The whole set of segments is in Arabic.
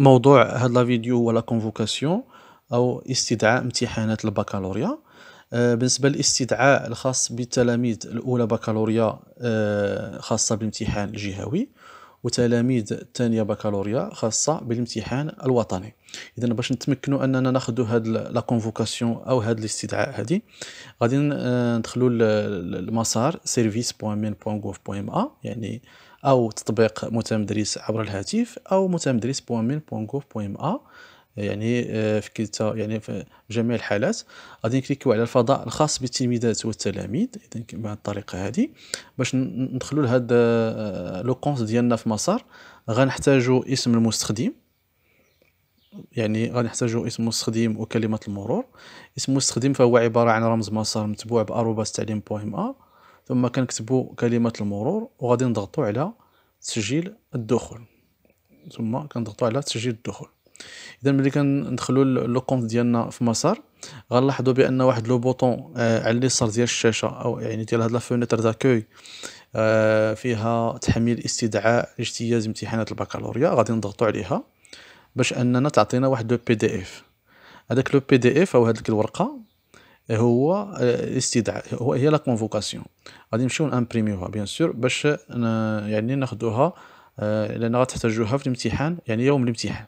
موضوع هاد لا فيديو هو لا كونفوكاسيون او استدعاء امتحانات البكالوريا آه، بالنسبه للاستدعاء الخاص بالتلاميذ الاولى بكالوريا آه، خاصه بالامتحان الجهوي وتلاميذ الثانيه بكالوريا خاصه بالامتحان الوطني اذا باش نتمكنوا اننا ناخذوا هاد لا كونفوكاسيون او هاد الاستدعاء هادي غادي آه، ندخلوا المسار service.min.gov.ma يعني او تطبيق متمدرس عبر الهاتف او ا يعني آه، في كلتا يعني في جميع الحالات غادي نكليكيو على الفضاء الخاص بالتلميذات والتلاميذ اذا بهذه الطريقه هذه باش ندخلوا لهذا آه، لو كونس ديالنا في مسار غنحتاجوا اسم المستخدم يعني غنحتاجوا اسم المستخدم وكلمه المرور اسم المستخدم فهو عباره عن رمز مسار متبوع باروباس تعليم بوهم ا ثم كنكتبوا كلمة المرور وغادي نضغطوا على تسجيل الدخول ثم كنضغطوا على تسجيل الدخول اذا ملي كندخلوا لو كونت ديالنا في مسار غنلاحظوا بان واحد لو بوطون آه، على اليسار ديال الشاشه او يعني ديال هاد لا فونيتر داكوي آه، فيها تحميل استدعاء اجتياز امتحانات البكالوريا غادي نضغطوا عليها باش اننا تعطينا واحد لو بي دي اف هذاك لو بي دي اف او هذيك الورقه هو الاستدعاء آه، هو هي لا كونفوكاسيون غادي نمشيو نامبريميوها بيان سور باش يعني ناخذوها آه، لان غتحتاجوها في الامتحان يعني يوم الامتحان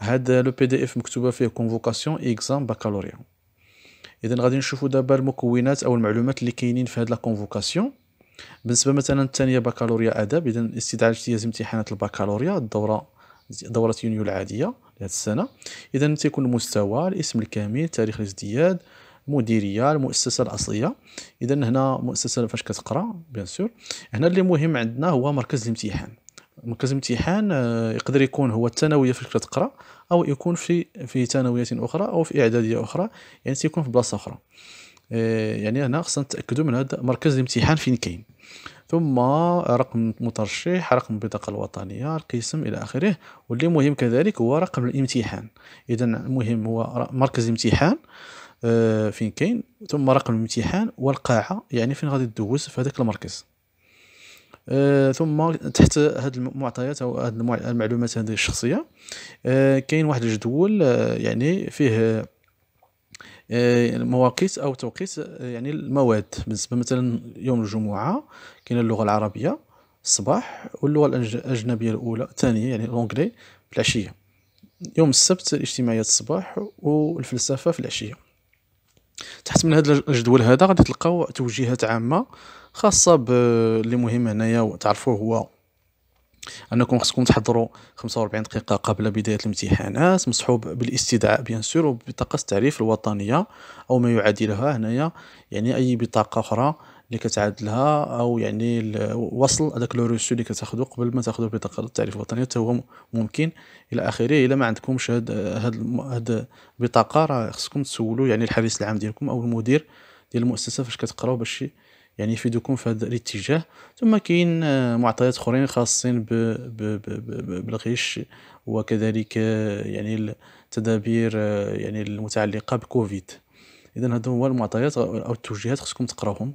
هاد لو بي دي اف مكتوبه فيه كونفوكاسيون اكزام بكالوريا اذا غادي نشوفوا دابا المكونات او المعلومات اللي كاينين في هاد لا كونفوكاسيون بالنسبه مثلا الثانيه بكالوريا اداب اذا استدعاء اجتياز امتحانات البكالوريا الدوره دوره يونيو العاديه لهذه السنه اذا تيكون المستوى الاسم الكامل تاريخ الازدياد مديريه المؤسسه الاصليه اذا هنا مؤسسه فاش كتقرا بيان سور هنا اللي مهم عندنا هو مركز الامتحان مركز الامتحان آه، يقدر يكون هو الثانويه فاش كتقرا او يكون في في ثانويه اخرى او في اعداديه اخرى يعني تيكون في بلاصه اخرى آه، يعني هنا خصنا نتاكدوا من هذا مركز الامتحان فين كاين ثم رقم مترشح رقم البطاقة الوطنية القسم إلى آخره واللي مهم كذلك هو رقم الامتحان إذا المهم هو مركز الامتحان آه، فين كاين ثم رقم الامتحان والقاعه يعني فين غادي تدوز في هذاك المركز آه، ثم تحت هاد المعطيات او هاد المعلومات هذه الشخصيه آه، كاين واحد الجدول يعني فيه مواقيت او توقيت يعني المواد بالنسبه مثلا يوم الجمعه كاين اللغه العربيه الصباح واللغه الاجنبيه الاولى الثانيه يعني لونغري في العشيه يوم السبت الاجتماعيات الصباح والفلسفه في العشيه تحت من هذا الجدول هذا غادي تلقاو توجيهات عامه خاصه باللي مهم هنايا تعرفوه هو انكم خصكم تحضروا 45 دقيقه قبل بدايه الامتحانات مصحوب بالاستدعاء بيان سور وبطاقه التعريف الوطنيه او ما يعادلها هنايا يعني اي بطاقه اخرى اللي كتعادلها او يعني وصل هذاك لو روسو اللي كتاخذو قبل ما تاخذو بطاقه التعريف الوطنيه حتى هو ممكن الى اخره الا ما عندكمش هاد هاد, هاد البطاقه راه خصكم تسولو يعني الحارس العام ديالكم او المدير ديال المؤسسه فاش كتقراو باش يعني يفيدوكم في هذا الاتجاه ثم كاين آه، معطيات اخرين خاصين ب ب ب بالغش وكذلك آه، يعني التدابير آه، يعني المتعلقه بكوفيد اذا هادو هو المعطيات او التوجيهات خصكم تقراوهم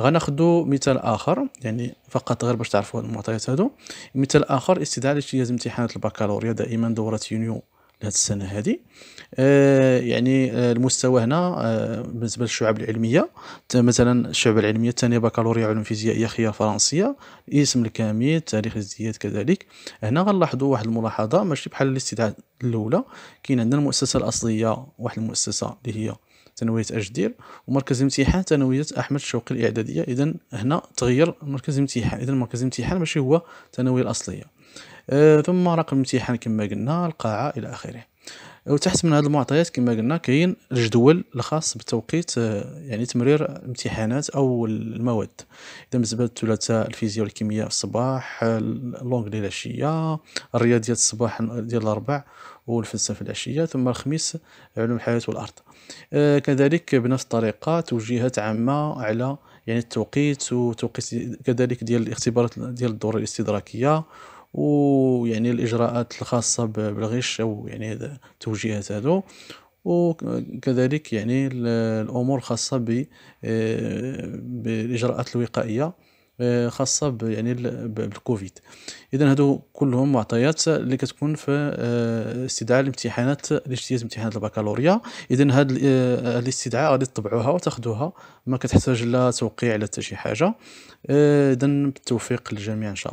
غناخذوا مثال اخر يعني فقط غير باش تعرفوا المعطيات هادو مثال اخر استدعاء لاجتياز امتحانات البكالوريا دائما دوره يونيو لهاد السنه هادي آه يعني آه المستوى هنا آه بالنسبه للشعب العلميه مثلا الشعب العلميه الثانيه بكالوريا علوم فيزيائيه خيار فرنسيه الاسم الكامل تاريخ الازدياد كذلك هنا غنلاحظوا واحد الملاحظه ماشي بحال الاستدعاء الاولى كاين عندنا المؤسسه الاصليه واحد المؤسسه اللي هي ثانويه اجدير ومركز الامتحان ثانويه احمد شوقي الاعداديه اذا هنا تغير مركز الامتحان اذا مركز الامتحان ماشي هو الثانويه الاصليه آه ثم رقم الامتحان كما قلنا القاعه الى اخره وتحت من هذه المعطيات كما قلنا كاين الجدول الخاص بتوقيت آه، يعني تمرير الامتحانات او المواد اذا بالنسبه للثلاثاء الفيزياء والكيمياء في الصباح اللونغلي العشيه الرياضيات الصباح ديال الاربع والفلسفه العشيه ثم الخميس علوم الحياه والارض آه، كذلك بنفس الطريقه توجيهات عامه على يعني التوقيت وتوقيت كذلك ديال الاختبارات ديال الدوره الاستدراكيه ويعني الاجراءات الخاصه بالغش او يعني التوجيهات هذو وكذلك يعني الامور ب آه، بالاجراءات الوقائيه آه، خاصه يعني بالكوفيد اذا هادو كلهم معطيات اللي كتكون في آه، استدعاء الامتحانات الاجتياز امتحانات البكالوريا اذا هاد الاستدعاء غادي تطبعوها وتاخدوها ما كتحتاج لا توقيع لا حتى شي حاجه اذا بالتوفيق للجميع ان شاء الله